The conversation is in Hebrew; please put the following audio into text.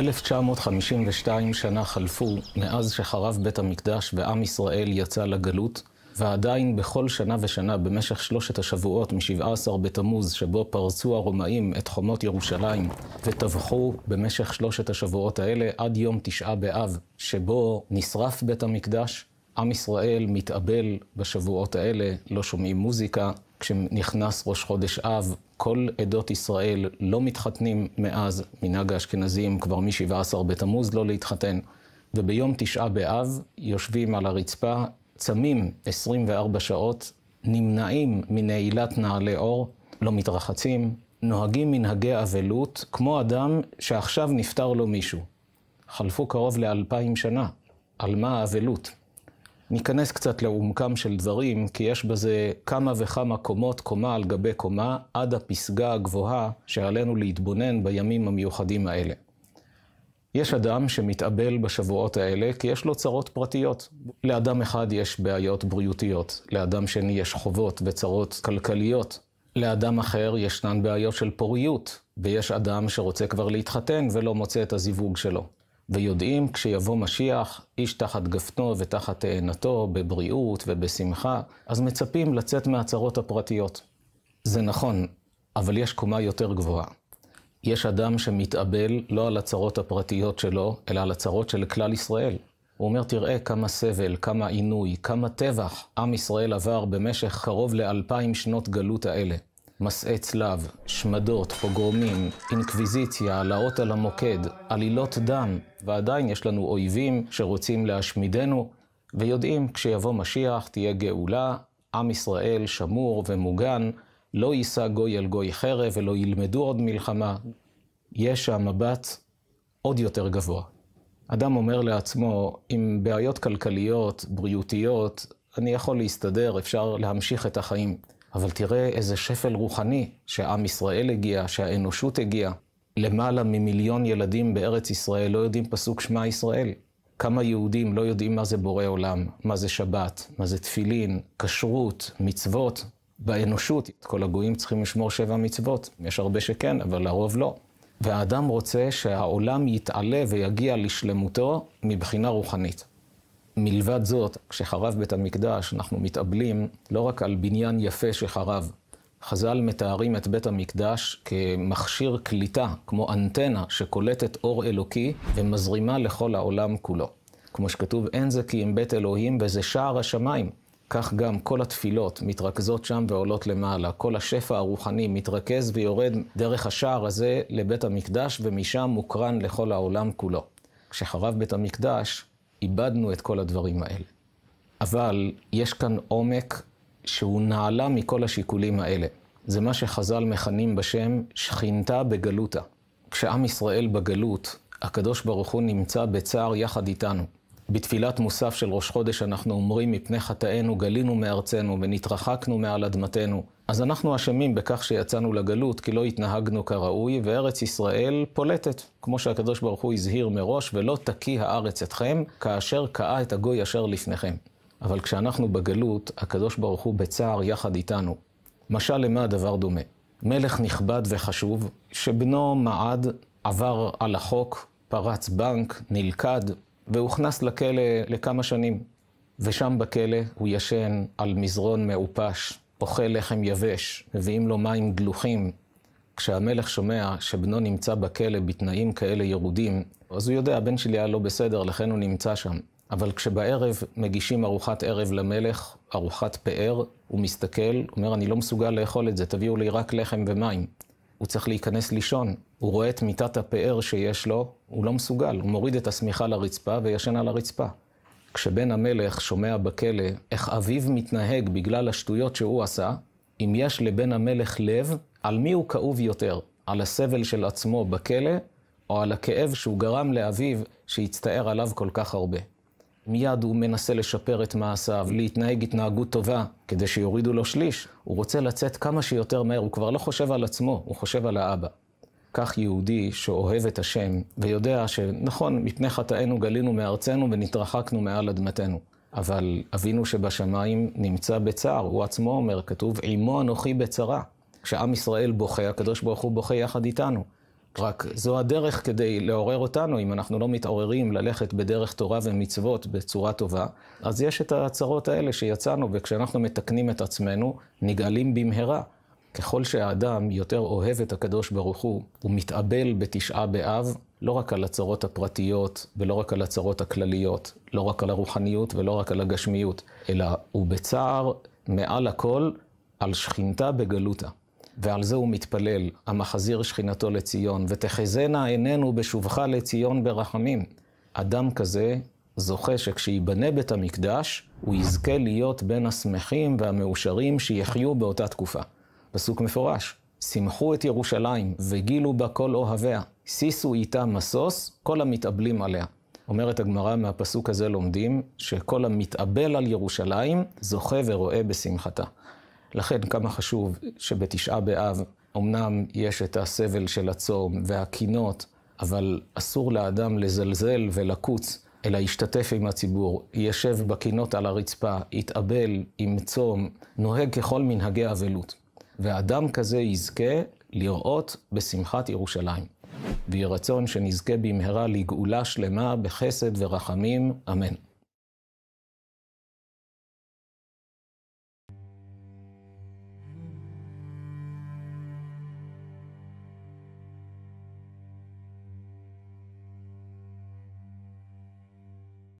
1952 שנה חלפו מאז שחרב בית המקדש ועם ישראל יצא לגלות, ועדיין בכל שנה ושנה במשך שלושת השבועות מ-17 בתמוז שבו פרצו הרומאים את חומות ירושלים וטבחו במשך שלושת השבועות האלה עד יום תשעה באב שבו נשרף בית המקדש, עם ישראל מתאבל בשבועות האלה, לא שומעים מוזיקה, כשנכנס ראש חודש אב, כל עדות ישראל לא מתחתנים מאז, מנהג האשכנזים כבר מ-17 בתמוז לא להתחתן. וביום תשעה באב יושבים על הרצפה, צמים 24 שעות, נמנעים מנעילת נעלי אור, לא מתרחצים, נוהגים מנהגי אבלות כמו אדם שעכשיו נפטר לו מישהו. חלפו קרוב לאלפיים שנה. על מה האבלות? ניכנס קצת לעומקם של דברים, כי יש בזה כמה וכמה קומות, קומה על גבי קומה, עד הפסגה הגבוהה שעלינו להתבונן בימים המיוחדים האלה. יש אדם שמתאבל בשבועות האלה כי יש לו צרות פרטיות. לאדם אחד יש בעיות בריאותיות, לאדם שני יש חובות וצרות כלכליות, לאדם אחר ישנן בעיות של פוריות, ויש אדם שרוצה כבר להתחתן ולא מוצא את הזיווג שלו. ויודעים כשיבוא משיח, איש תחת גפנו ותחת תאנתו, אה, בבריאות ובשמחה, אז מצפים לצאת מהצרות הפרטיות. זה נכון, אבל יש קומה יותר גבוהה. יש אדם שמתאבל לא על הצרות הפרטיות שלו, אלא על הצרות של כלל ישראל. הוא אומר, תראה כמה סבל, כמה עינוי, כמה טבח עם ישראל עבר במשך קרוב לאלפיים שנות גלות האלה. מסעי צלב, שמדות, פוגרומים, אינקוויזיציה, העלאות על המוקד, עלילות דם, ועדיין יש לנו אויבים שרוצים להשמידנו, ויודעים כשיבוא משיח תהיה גאולה, עם ישראל שמור ומוגן, לא יישא גוי על גוי חרב ולא ילמדו עוד מלחמה. יש המבט עוד יותר גבוה. אדם אומר לעצמו, עם בעיות כלכליות, בריאותיות, אני יכול להסתדר, אפשר להמשיך את החיים. אבל תראה איזה שפל רוחני שעם ישראל הגיע, שהאנושות הגיעה. למעלה ממיליון ילדים בארץ ישראל לא יודעים פסוק שמע ישראל. כמה יהודים לא יודעים מה זה בורא עולם, מה זה שבת, מה זה תפילין, כשרות, מצוות. באנושות, כל הגויים צריכים לשמור שבע מצוות. יש הרבה שכן, אבל לרוב לא. והאדם רוצה שהעולם יתעלה ויגיע לשלמותו מבחינה רוחנית. מלבד זאת, כשחרב בית המקדש, אנחנו מתאבלים לא רק על בניין יפה שחרב. חז"ל מתארים את בית המקדש כמכשיר קליטה, כמו אנטנה שקולטת אור אלוקי ומזרימה לכל העולם כולו. כמו שכתוב, אין זה כי אם בית אלוהים וזה שער השמיים. כך גם כל התפילות מתרכזות שם ועולות למעלה. כל השפע הרוחני מתרכז ויורד דרך השער הזה לבית המקדש, ומשם מוקרן לכל העולם כולו. כשחרב בית המקדש, איבדנו את כל הדברים האלה. אבל יש כאן עומק שהוא נעלה מכל השיקולים האלה. זה מה שחז"ל מכנים בשם שכינתה בגלותה. כשעם ישראל בגלות, הקדוש ברוך הוא נמצא בצער יחד איתנו. בתפילת מוסף של ראש חודש אנחנו אומרים, מפני חטאינו גלינו מארצנו ונתרחקנו מעל אדמתנו. אז אנחנו אשמים בכך שיצאנו לגלות, כי לא התנהגנו כראוי, וארץ ישראל פולטת, כמו שהקדוש ברוך הוא הזהיר מראש, ולא תקיא הארץ אתכם, כאשר קאה את הגוי אשר לפניכם. אבל כשאנחנו בגלות, הקדוש ברוך הוא בצער יחד איתנו. משל למה הדבר דומה? מלך נכבד וחשוב, שבנו מעד עבר על החוק, פרץ בנק, נלכד, והוכנס לכלא לכמה שנים. ושם בכלא הוא ישן על מזרון מעופש, אוכל לחם יבש, מביאים לו מים גלוחים. כשהמלך שומע שבנו נמצא בכלא בתנאים כאלה ירודים, אז הוא יודע, הבן שלי היה לא בסדר, לכן הוא נמצא שם. אבל כשבערב מגישים ארוחת ערב למלך, ארוחת פאר, הוא מסתכל, אומר, אני לא מסוגל לאכול את זה, תביאו לי רק לחם ומים. הוא צריך להיכנס לישון. הוא רואה את מיטת הפאר שיש לו, הוא לא מסוגל. הוא מוריד את השמיכה לרצפה וישן על הרצפה. כשבן המלך שומע בכלא איך אביו מתנהג בגלל השטויות שהוא עשה, אם יש לבן המלך לב, על מי הוא כאוב יותר? על הסבל של עצמו בכלא, או על הכאב שהוא גרם לאביו שהצטער עליו כל כך הרבה. מיד הוא מנסה לשפר את מעשיו, להתנהג התנהגות טובה, כדי שיורידו לו שליש. הוא רוצה לצאת כמה שיותר מהר, הוא כבר לא חושב על עצמו, הוא חושב על האבא. כך יהודי שאוהב את השם ויודע שנכון, מפני חטאינו גלינו מארצנו ונתרחקנו מעל אדמתנו. אבל אבינו שבשמיים נמצא בצער, הוא עצמו אומר, כתוב, עמו אנוכי בצרה. כשעם ישראל בוכה, הקדוש ברוך הוא בוכה יחד איתנו. רק זו הדרך כדי לעורר אותנו, אם אנחנו לא מתעוררים ללכת בדרך תורה ומצוות בצורה טובה, אז יש את הצרות האלה שיצאנו, וכשאנחנו מתקנים את עצמנו, נגאלים במהרה. ככל שהאדם יותר אוהב את הקדוש ברוך הוא, הוא מתאבל בתשעה באב, לא רק על הצרות הפרטיות, ולא רק על הצרות הכלליות, לא רק על הרוחניות ולא רק על הגשמיות, אלא הוא בצער מעל הכל על שכינתה בגלותה. ועל זה הוא מתפלל, המחזיר שכינתו לציון, ותחזינה עינינו בשובך לציון ברחמים. אדם כזה זוכה שכשיבנה בית המקדש, הוא יזכה להיות בין השמחים והמאושרים שיחיו באותה תקופה. פסוק מפורש. שמחו את ירושלים וגילו בה כל אוהביה. שישו איתה משוש כל המתאבלים עליה. אומרת הגמרא, מהפסוק הזה לומדים שכל המתאבל על ירושלים זוכה ורואה בשמחתה. לכן כמה חשוב שבתשעה באב, אמנם יש את הסבל של הצום והקינות, אבל אסור לאדם לזלזל ולקוץ, אלא ישתתף עם הציבור, ישב בקינות על הרצפה, יתאבל עם צום, נוהג ככל מנהגי אבלות. ואדם כזה יזכה לראות בשמחת ירושלים. ויהי רצון שנזכה במהרה לגאולה שלמה בחסד ורחמים, אמן.